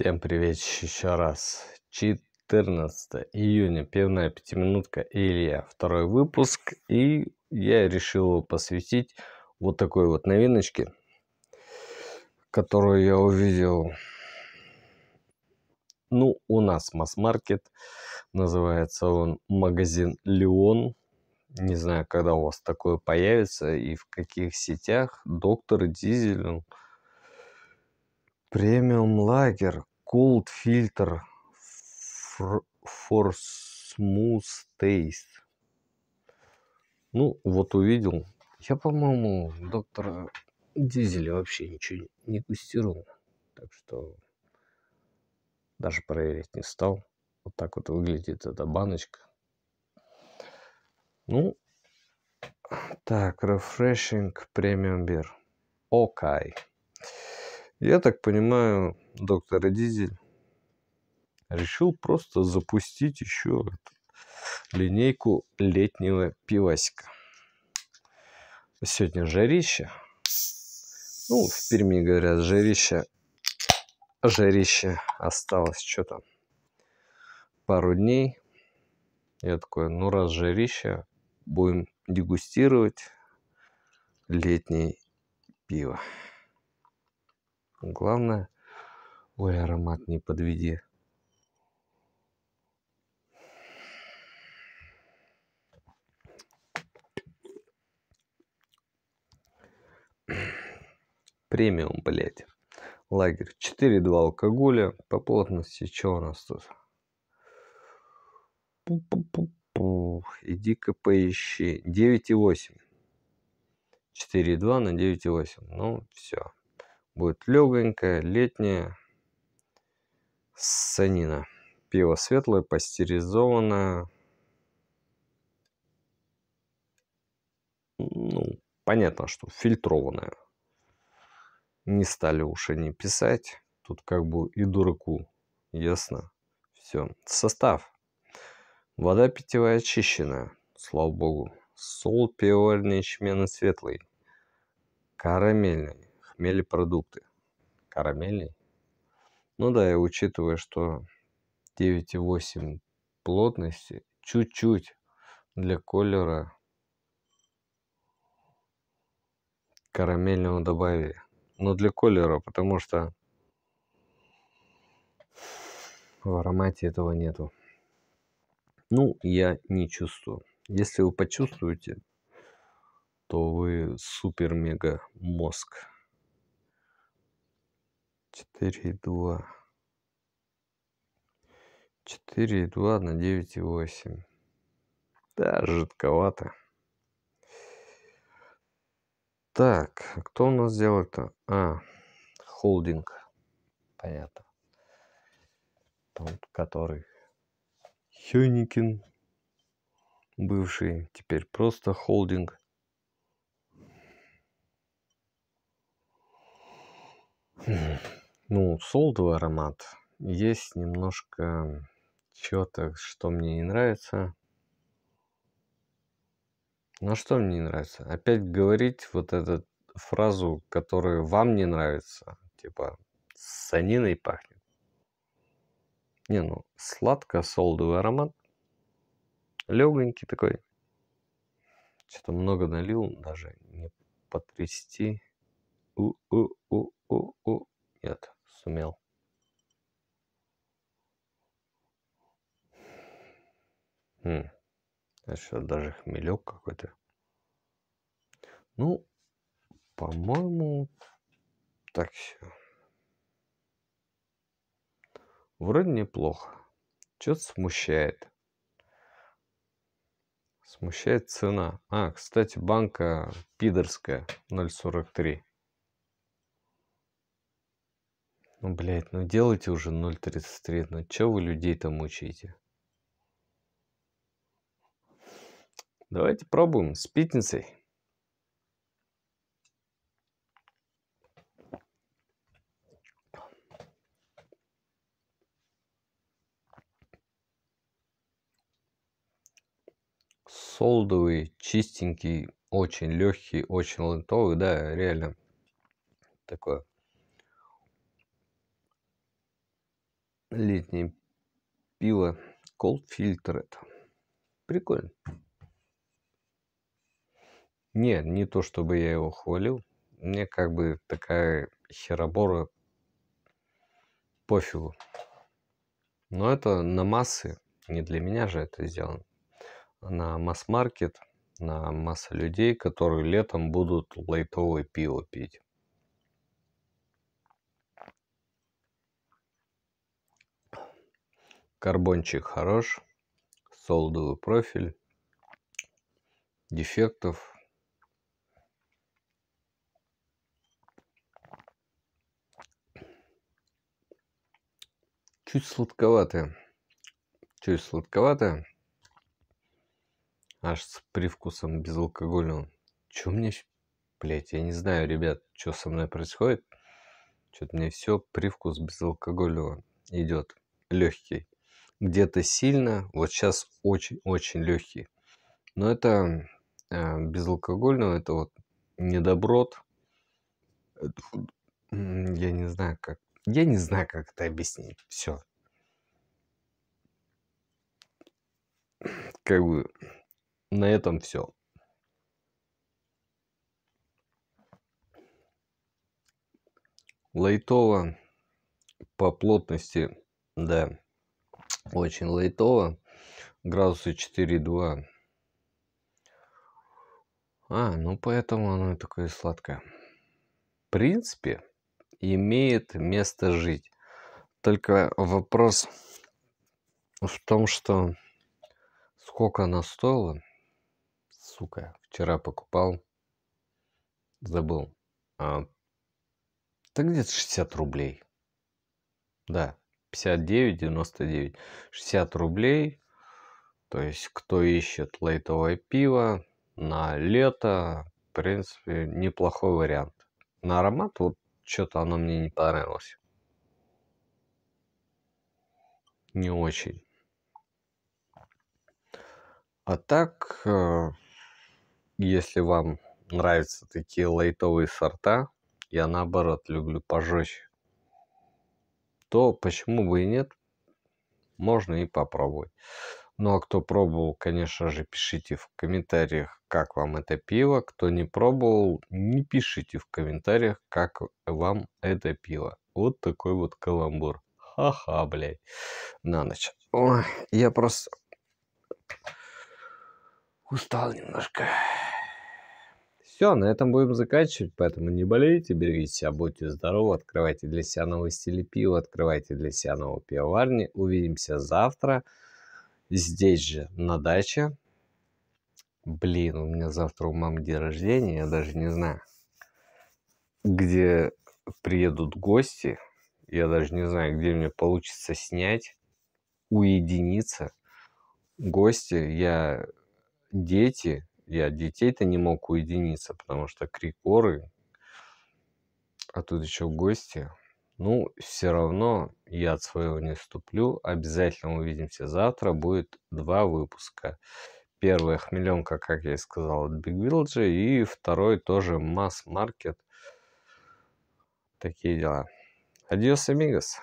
Всем привет еще раз. 14 июня, первая пятиминутка Илья. Второй выпуск. И я решил посвятить вот такой вот новиночке, которую я увидел. Ну, у нас масс-маркет. Называется он магазин Леон. Не знаю, когда у вас такое появится и в каких сетях. Доктор Дизель, Премиум Лагерь. Cold Filter for, for Smooth Taste. Ну, вот увидел. Я, по-моему, доктора Дизеля вообще ничего не тестировал. Так что даже проверить не стал. Вот так вот выглядит эта баночка. Ну, так, Refreshing Premium Beer. Окай. Okay. Я так понимаю, доктор Дизель решил просто запустить еще линейку летнего пивасика. Сегодня жарище. Ну, в Перми говорят, жарище, жарище осталось, что то пару дней. Я такой, ну раз жарище, будем дегустировать летнее пиво. Главное, ой, аромат не подведи. Премиум, блядь. Лагерь 4,2 алкоголя. По плотности что у нас тут? Иди-ка поищи. 9,8. 4,2 на 9,8. Ну, все. Будет легонькая, летняя санина. Пиво светлое, пастеризованное. Ну, понятно, что фильтрованное. Не стали уж они писать. Тут как бы и дураку. Ясно. Все. Состав. Вода питьевая очищенная. Слава богу. Сол пивоварный ячменный светлый. Карамельный морепродукты. Карамельный. Ну да, и учитывая, что 9,8 плотности, чуть-чуть для колера карамельного добавили. Но для колера, потому что в аромате этого нету. Ну, я не чувствую. Если вы почувствуете, то вы супер-мега мозг четыре и два. Четыре и два на девять и восемь. Да, жидковато. Так, а кто у нас делает-то? А, холдинг. Понятно. Тот, который Хёникин, бывший, теперь просто холдинг. Mm-hmm ну, солдовый аромат. Есть немножко чего-то, что мне не нравится. Ну, а что мне не нравится? Опять говорить вот эту фразу, которая вам не нравится. Типа, саниной пахнет. Не, ну, сладко-солдовый аромат. Легонький такой. Что-то много налил, даже не потрясти. У-у-у-у-у. Нет сумел. Хм. А что, даже хмелек какой-то. Ну, по-моему, так все. Вроде неплохо. Что-то смущает. Смущает цена. А, кстати, банка пидорская 0.43. Ну, блядь, ну делайте уже 0.33, ну чё вы людей-то мучаете? Давайте пробуем с пятницей. солдовый, чистенький, очень легкий, очень лентовый, да, реально такое летние пиво Cold Filtered. Прикольно. Не, не то чтобы я его хвалил. Мне как бы такая херобора пофигу. Но это на массы. Не для меня же это сделано. На масс-маркет, на масса людей, которые летом будут лайтовое пиво пить. Карбончик хорош, солдовый профиль, дефектов. Чуть сладковатая, чуть сладковатая, аж с привкусом безалкогольного. Чё мне, блять, я не знаю, ребят, что со мной происходит. Что-то мне все привкус безалкогольного идет, легкий где-то сильно. Вот сейчас очень-очень легкий. Но это э, безалкогольного, это вот недоброд. Я не знаю, как. Я не знаю, как это объяснить. Все. Как бы на этом все. Лайтово по плотности, да, очень лайтово. Градусы 4,2. А, ну поэтому оно такое сладкое. В принципе, имеет место жить. Только вопрос в том, что сколько она стоила. Сука, вчера покупал. Забыл. А, так где-то 60 рублей. Да, 59, 99, 60 рублей. То есть, кто ищет лайтовое пиво на лето, в принципе, неплохой вариант. На аромат вот что-то оно мне не понравилось. Не очень. А так, э, если вам нравятся такие лайтовые сорта, я наоборот люблю пожестче то почему бы и нет, можно и попробовать. Ну а кто пробовал, конечно же, пишите в комментариях, как вам это пиво. Кто не пробовал, не пишите в комментариях, как вам это пиво. Вот такой вот каламбур. Ха-ха, блядь. На ночь. Ой, я просто устал немножко. Все, на этом будем заканчивать, поэтому не болейте, берегите себя, будьте здоровы, открывайте для себя новые стили пива, открывайте для себя новую пивоварни. Увидимся завтра здесь же, на даче. Блин, у меня завтра у мамы день рождения, я даже не знаю, где приедут гости. Я даже не знаю, где мне получится снять, уединиться. Гости, я дети, я от детей-то не мог уединиться, потому что крикоры, а тут еще гости. Ну, все равно я от своего не ступлю. Обязательно увидимся завтра. Будет два выпуска. Первый «Хмеленка», как я и сказал, от Big Village. И второй тоже «Масс Маркет». Такие дела. Адьос, амигос.